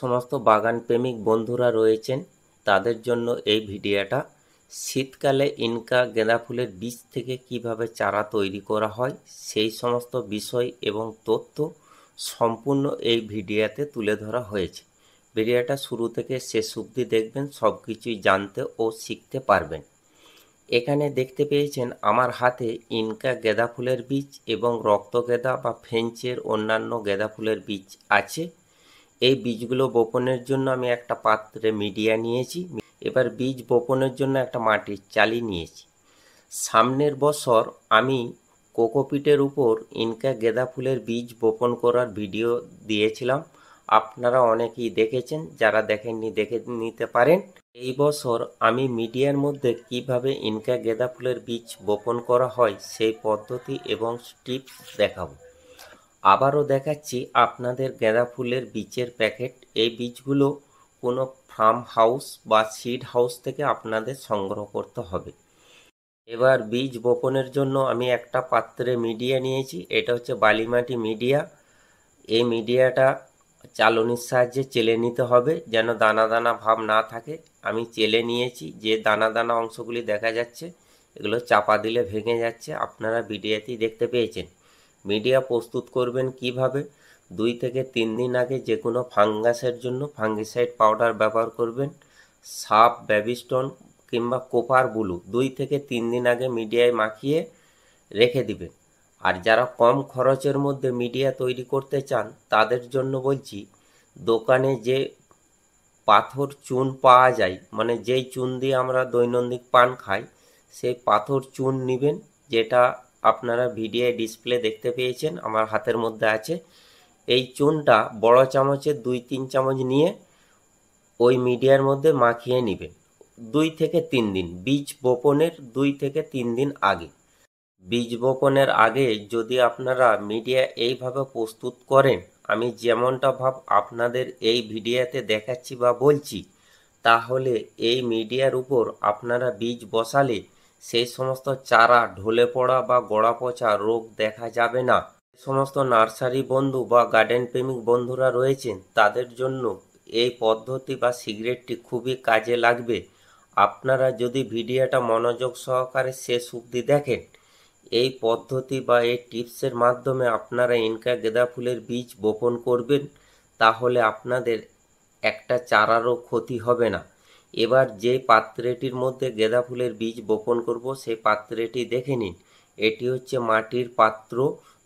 সমস্ত বাগান প্রেমিক বন্ধুরা রয়েছেন তাদের জন্য এই ভিডিওটা শীতকালে ইনকা গেঁদা ফুলের বীজ থেকে কিভাবে চারা তৈরি করা হয় সেই সমস্ত বিষয় এবং তথ্য সম্পূর্ণ এই ভিডিওতে তুলে ধরা হয়েছে ভিডিওটা শুরু থেকে শেষ অব্দি দেখবেন সব কিছুই জানতে ও শিখতে পারবেন এখানে দেখতে পেয়েছেন আমার হাতে ইনকা গেঁদা ফুলের বীজ এবং রক্ত গেঁদা বা ফেঞ্চের অন্যান্য গেঁদা ফুলের বীজ আছে এই বীজগুলো বপনের জন্য আমি একটা পাত্রে মিডিয়া নিয়েছি এবার বীজ বপনের জন্য একটা মাটির চালি নিয়েছি সামনের বছর আমি কোকোপিটের উপর ইনকা গেঁদা ফুলের বীজ বপন করার ভিডিও দিয়েছিলাম আপনারা অনেকেই দেখেছেন যারা দেখেননি দেখে নিতে পারেন এই বছর আমি মিডিয়ার মধ্যে কিভাবে ইনকা গেঁদা ফুলের বীজ বপন করা হয় সেই পদ্ধতি এবং টিপস দেখাবো আবারও দেখাচ্ছি আপনাদের গাঁদা ফুলের বীজের প্যাকেট এই বীজগুলো কোনো ফার্ম হাউস বা সিড হাউস থেকে আপনাদের সংগ্রহ করতে হবে এবার বীজ বপনের জন্য আমি একটা পাত্রে মিডিয়া নিয়েছি এটা হচ্ছে বালিমাটি মিডিয়া এই মিডিয়াটা চালনির সাহায্যে চেলে নিতে হবে যেন দানা দানা ভাব না থাকে আমি চেলে নিয়েছি যে দানা দানা অংশগুলি দেখা যাচ্ছে এগুলো চাপা দিলে ভেঙে যাচ্ছে আপনারা মিডিয়াতেই দেখতে পেয়েছেন মিডিয়া প্রস্তুত করবেন কিভাবে দুই থেকে তিন দিন আগে যে কোনো ফাঙ্গাসের জন্য ফাঙ্গিসাইড পাউডার ব্যবহার করবেন সাপ ব্যাবিস্টন কিংবা কোপার বুলু দুই থেকে তিন দিন আগে মিডিয়ায় মাখিয়ে রেখে দিবেন আর যারা কম খরচের মধ্যে মিডিয়া তৈরি করতে চান তাদের জন্য বলছি দোকানে যে পাথর চুন পাওয়া যায় মানে যেই চুন দিয়ে আমরা দৈনন্দিন পান খাই সেই পাথর চুন নেবেন যেটা আপনারা ভিডিও ডিসপ্লে দেখতে পেয়েছেন আমার হাতের মধ্যে আছে এই চুনটা বড় চামচে দুই তিন চামচ নিয়ে ওই মিডিয়ার মধ্যে মাখিয়ে নেবেন দুই থেকে তিন দিন বীজ বপনের দুই থেকে তিন দিন আগে বীজ বপনের আগে যদি আপনারা মিডিয়া এইভাবে প্রস্তুত করেন আমি যেমনটা ভাব আপনাদের এই ভিডিওতে দেখাচ্ছি বা বলছি তাহলে এই মিডিয়ার উপর আপনারা বীজ বসালে সেই সমস্ত চারা ঢলে পড়া বা গোড়া পচা রোগ দেখা যাবে না সমস্ত নার্সারি বন্ধু বা গার্ডেন প্রেমিক বন্ধুরা রয়েছেন তাদের জন্য এই পদ্ধতি বা সিগারেটটি খুবই কাজে লাগবে আপনারা যদি ভিডিওটা মনোযোগ সহকারে শেষ অবধি দেখেন এই পদ্ধতি বা এই টিপসের মাধ্যমে আপনারা ইনকা গেঁদা ফুলের বীজ বপন করবেন তাহলে আপনাদের একটা চারারও ক্ষতি হবে না এবার যে পাত্রেটির মধ্যে গেঁদা ফুলের বীজ বপন করব সেই পাত্রেটি দেখে নিন এটি হচ্ছে মাটির পাত্র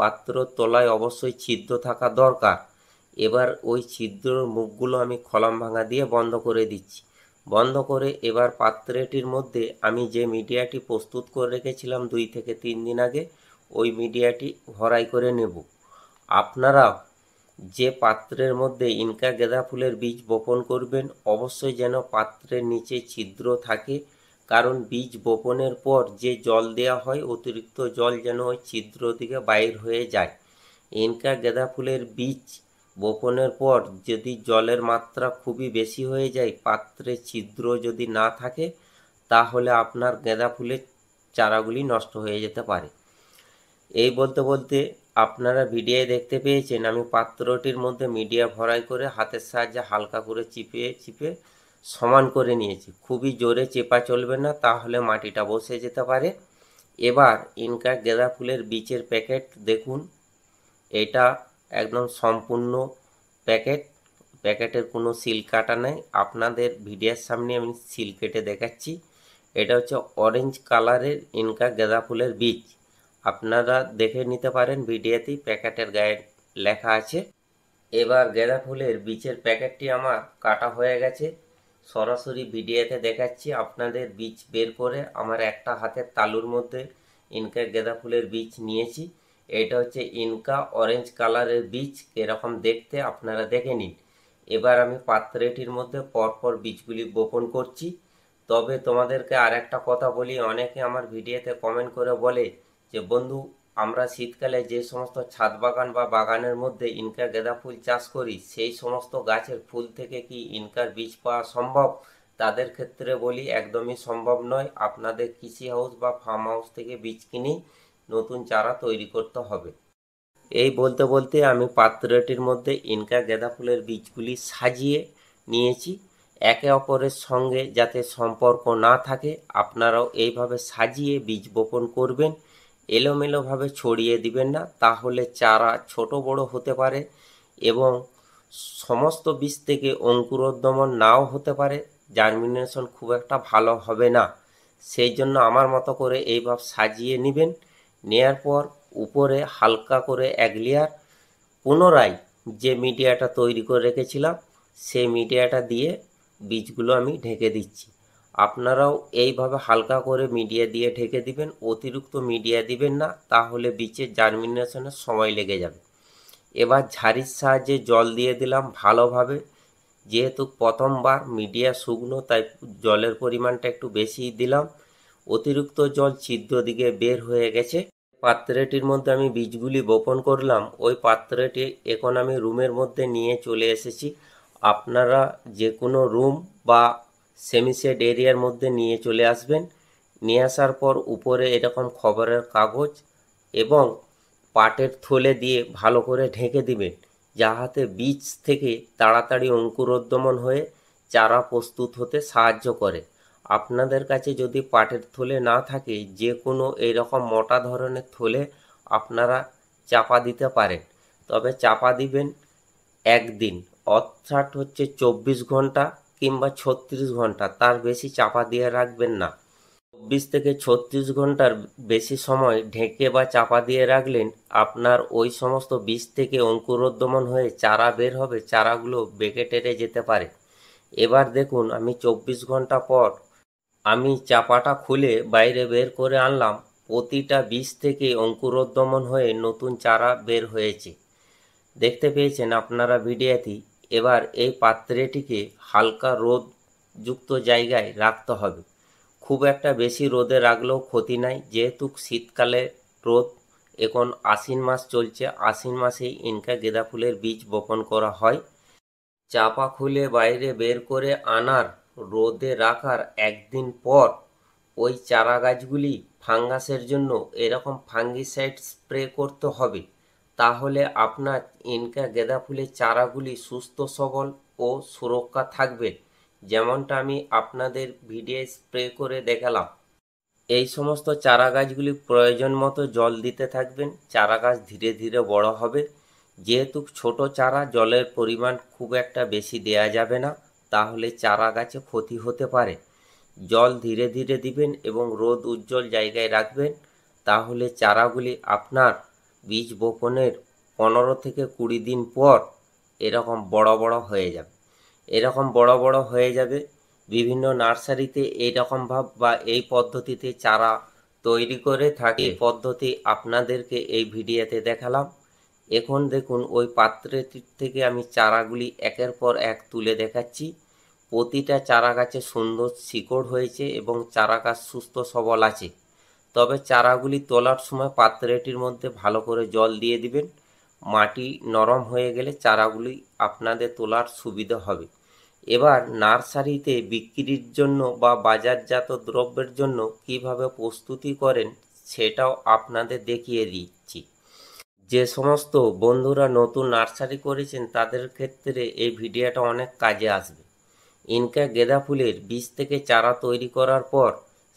পাত্র তলায় অবশ্যই ছিদ্র থাকা দরকার এবার ওই ছিদ্রর মুখগুলো আমি খলাম ভাঙা দিয়ে বন্ধ করে দিচ্ছি বন্ধ করে এবার পাত্রেটির মধ্যে আমি যে মিডিয়াটি প্রস্তুত করে রেখেছিলাম দুই থেকে তিন দিন আগে ওই মিডিয়াটি ভরাই করে নেব আপনারাও যে পাত্রের মধ্যে ইনকা গেঁদা ফুলের বীজ বপন করবেন অবশ্যই যেন পাত্রের নিচে ছিদ্র থাকে কারণ বীজ বপনের পর যে জল দেয়া হয় অতিরিক্ত জল যেন ওই ছিদ্র দিকে বাইর হয়ে যায় ইনকা গেঁদা ফুলের বীজ বপনের পর যদি জলের মাত্রা খুবই বেশি হয়ে যায় পাত্রে ছিদ্র যদি না থাকে তাহলে আপনার গেঁদা ফুলের চারাগুলি নষ্ট হয়ে যেতে পারে এই বলতে বলতে আপনারা ভিডিওয়ে দেখতে পেয়েছেন আমি পাত্রটির মধ্যে মিডিয়া ভরাই করে হাতের সাহায্যে হালকা করে চিপে চিপে সমান করে নিয়েছি খুবই জোরে চেপা চলবে না তাহলে মাটিটা বসে যেতে পারে এবার ইনকা গেঁদা ফুলের বীচের প্যাকেট দেখুন এটা একদম সম্পূর্ণ প্যাকেট প্যাকেটের কোনো সিল কাটা নেই আপনাদের ভিডিওর সামনে আমি সিল কেটে দেখাচ্ছি এটা হচ্ছে অরেঞ্জ কালারের ইনকা গেঁদা ফুলের বীজ আপনারা দেখে নিতে পারেন ভিডিওতেই প্যাকেটের গায়ে লেখা আছে এবার গেঁদা ফুলের বীজের প্যাকেটটি আমার কাটা হয়ে গেছে সরাসরি ভিডিওতে দেখাচ্ছি আপনাদের বীজ বের করে আমার একটা হাতের তালুর মধ্যে ইনকা গেঁদা ফুলের বীজ নিয়েছি এটা হচ্ছে ইনকা অরেঞ্জ কালারের বীজ এরকম দেখতে আপনারা দেখে নিন এবার আমি পাত্রেটির মধ্যে পরপর বীজগুলি বপন করছি তবে তোমাদেরকে আর একটা কথা বলি অনেকে আমার ভিডিওতে কমেন্ট করে বলে যে বন্ধু আমরা শীতকালে যে সমস্ত ছাদ বাগান বা বাগানের মধ্যে ইনকার গেঁদা ফুল চাষ করি সেই সমস্ত গাছের ফুল থেকে কি ইনকার বীজ পাওয়া সম্ভব তাদের ক্ষেত্রে বলি একদমই সম্ভব নয় আপনাদের কৃষি হাউস বা ফার্ম হাউস থেকে বীজ কিনে নতুন চারা তৈরি করতে হবে এই বলতে বলতে আমি পাত্রটির মধ্যে ইনকা গেঁদা ফুলের বীজগুলি সাজিয়ে নিয়েছি একে অপরের সঙ্গে যাতে সম্পর্ক না থাকে আপনারাও এইভাবে সাজিয়ে বীজ বপন করবেন এলোমেলোভাবে ছড়িয়ে দিবেন না তাহলে চারা ছোট বড় হতে পারে এবং সমস্ত বীজ থেকে অঙ্কুরোদ্গমন নাও হতে পারে জার্মিনেশন খুব একটা ভালো হবে না সেই জন্য আমার মতো করে এইভাবে সাজিয়ে নেবেন নেয়ার পর উপরে হালকা করে এক লেয়ার পুনরায় যে মিডিয়াটা তৈরি করে রেখেছিলাম সেই মিডিয়াটা দিয়ে বীজগুলো আমি ঢেকে দিচ্ছি আপনারাও এইভাবে হালকা করে মিডিয়া দিয়ে ঢেকে দিবেন অতিরিক্ত মিডিয়া দিবেন না তাহলে বীজের জার্মিনেশনের সময় লেগে যাবে এবার ঝাড়ির সাহায্যে জল দিয়ে দিলাম ভালোভাবে যেহেতু প্রথমবার মিডিয়া শুকনো তাই জলের পরিমাণটা একটু বেশি দিলাম অতিরিক্ত জল ছিদ্র দিকে বের হয়ে গেছে পাত্রটির মধ্যে আমি বীজগুলি বপন করলাম ওই পাত্রটি এখন আমি রুমের মধ্যে নিয়ে চলে এসেছি আপনারা যে কোনো রুম বা সেমিসেড এরিয়ার মধ্যে নিয়ে চলে আসবেন নিয়ে আসার পর উপরে এরকম খবরের কাগজ এবং পাটের থলে দিয়ে ভালো করে ঢেকে দিবেন যাহাতে বীজ থেকে তাড়াতাড়ি অঙ্কুরোদ্যমন হয়ে চারা প্রস্তুত হতে সাহায্য করে আপনাদের কাছে যদি পাটের থলে না থাকে যে কোনো এইরকম মোটা ধরনের থলে আপনারা চাপা দিতে পারেন তবে চাপা দিবেন একদিন অর্থাৎ হচ্ছে চব্বিশ ঘন্টা কিংবা ছত্রিশ ঘন্টা তার বেশি চাপা দিয়ে রাখবেন না চব্বিশ থেকে ছত্রিশ ঘন্টার বেশি সময় ঢেকে বা চাপা দিয়ে রাখলেন আপনার ওই সমস্ত বীজ থেকে অঙ্কুরোদ্যমন হয়ে চারা বের হবে চারাগুলো বেঁকে টেরে যেতে পারে এবার দেখুন আমি চব্বিশ ঘন্টা পর আমি চাপাটা খুলে বাইরে বের করে আনলাম প্রতিটা বীজ থেকে অঙ্কুরোদ্যমন হয়ে নতুন চারা বের হয়েছে দেখতে পেয়েছেন আপনারা ভিডিওটি এবার এই পাত্রেটিকে হালকা রোদযুক্ত জায়গায় রাখতে হবে খুব একটা বেশি রোদে রাখলেও ক্ষতি নাই যেহেতু শীতকালে রোদ এখন আশ্বিন মাস চলছে আশ্বিন মাসেই ইনকা গেঁদা ফুলের বীজ বপন করা হয় চাপা খুলে বাইরে বের করে আনার রোদে রাখার একদিন পর ওই চারা গাছগুলি ফাঙ্গাসের জন্য এরকম ফাঙ্গিসাইড স্প্রে করতে হবে তাহলে আপনার ইনকা গেঁদা ফুলের চারাগুলি সুস্থ সবল ও সুরক্ষা থাকবে যেমনটা আমি আপনাদের ভিডিও স্প্রে করে দেখালাম এই সমস্ত চারা গাছগুলি প্রয়োজন মতো জল দিতে থাকবেন চারা গাছ ধীরে ধীরে বড় হবে যেহেতু ছোট চারা জলের পরিমাণ খুব একটা বেশি দেয়া যাবে না তাহলে চারা গাছে ক্ষতি হতে পারে জল ধীরে ধীরে দিবেন এবং রোদ উজ্জ্বল জায়গায় রাখবেন তাহলে চারাগুলি আপনার বীজ বপনের পনেরো থেকে কুড়ি দিন পর এরকম বড় বড় হয়ে যাবে এরকম বড় বড় হয়ে যাবে বিভিন্ন নার্সারিতে এইরকম ভাব বা এই পদ্ধতিতে চারা তৈরি করে থাকে পদ্ধতি আপনাদেরকে এই ভিডিওতে দেখালাম এখন দেখুন ওই পাত্রের থেকে আমি চারাগুলি একের পর এক তুলে দেখাচ্ছি প্রতিটা চারা গাছে সুন্দর শিকড় হয়েছে এবং চারা গাছ সুস্থ সবল আছে তবে চারাগুলি তোলার সময় পাত্রটির মধ্যে ভালো করে জল দিয়ে দিবেন মাটি নরম হয়ে গেলে চারাগুলি আপনাদের তোলার সুবিধা হবে এবার নার্সারিতে বিক্রির জন্য বা বাজারজাত দ্রব্যের জন্য কিভাবে প্রস্তুতি করেন সেটাও আপনাদের দেখিয়ে দিচ্ছি যে সমস্ত বন্ধুরা নতুন নার্সারি করেছেন তাদের ক্ষেত্রে এই ভিডিওটা অনেক কাজে আসবে ইনকা গেঁদা ফুলের বীজ থেকে চারা তৈরি করার পর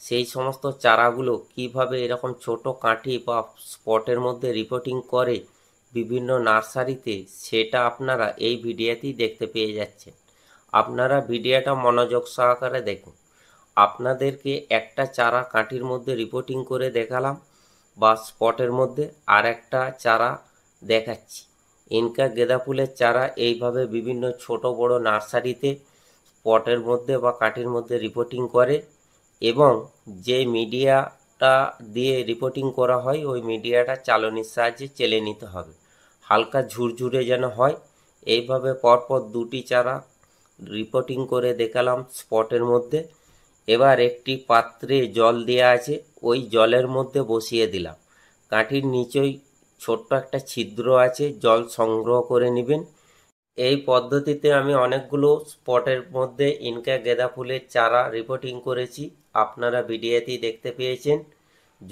সেই সমস্ত চারাগুলো কিভাবে এরকম ছোট কাঠি বা স্পটের মধ্যে রিপোর্টিং করে বিভিন্ন নার্সারিতে সেটা আপনারা এই ভিডিওতেই দেখতে পেয়ে যাচ্ছেন আপনারা ভিডিওটা মনোযোগ সহকারে দেখুন আপনাদেরকে একটা চারা কাঠির মধ্যে রিপোর্টিং করে দেখালাম বা স্পটের মধ্যে আর একটা চারা দেখাচ্ছি ইনকা গেঁদা ফুলের চারা এইভাবে বিভিন্ন ছোট বড় নার্সারিতে স্পটের মধ্যে বা কাঠির মধ্যে রিপোর্টিং করে এবং যে মিডিয়াটা দিয়ে রিপোর্টিং করা হয় ওই মিডিয়াটা চালনির সাহায্যে চেলে নিতে হবে হালকা ঝুরঝুরে যেন হয় এইভাবে পরপর দুটি চারা রিপোর্টিং করে দেখালাম স্পটের মধ্যে এবার একটি পাত্রে জল দেওয়া আছে ওই জলের মধ্যে বসিয়ে দিলাম কাঠির নিচেই ছোট্ট একটা ছিদ্র আছে জল সংগ্রহ করে নেবেন এই পদ্ধতিতে আমি অনেকগুলো স্পটের মধ্যে ইনকা গেঁদা ফুলের চারা রিপোর্টিং করেছি আপনারা ভিডিওতেই দেখতে পেয়েছেন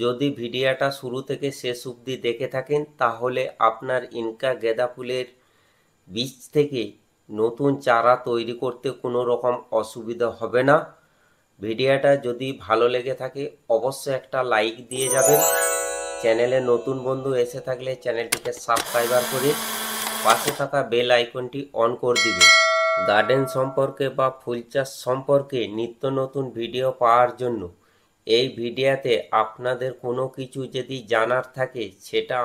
যদি ভিডিওটা শুরু থেকে শেষ অবধি দেখে থাকেন তাহলে আপনার ইনকা গেঁদা ফুলের বীজ থেকে নতুন চারা তৈরি করতে কোনো রকম অসুবিধা হবে না ভিডিওটা যদি ভালো লেগে থাকে অবশ্যই একটা লাইক দিয়ে যাবেন চ্যানেলে নতুন বন্ধু এসে থাকলে চ্যানেলটিকে সাবস্ক্রাইবার করে পাশে থাকা বেল আইকনটি অন করে দিবেন গার্ডেন সম্পর্কে বা ফুল চাষ সম্পর্কে নিত্য নতুন ভিডিও পাওয়ার জন্য এই ভিডিওতে আপনাদের কোনো কিছু যদি জানার থাকে সেটা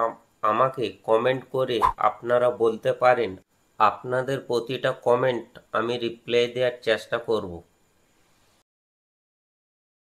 আমাকে কমেন্ট করে আপনারা বলতে পারেন আপনাদের প্রতিটা কমেন্ট আমি রিপ্লাই দেওয়ার চেষ্টা করব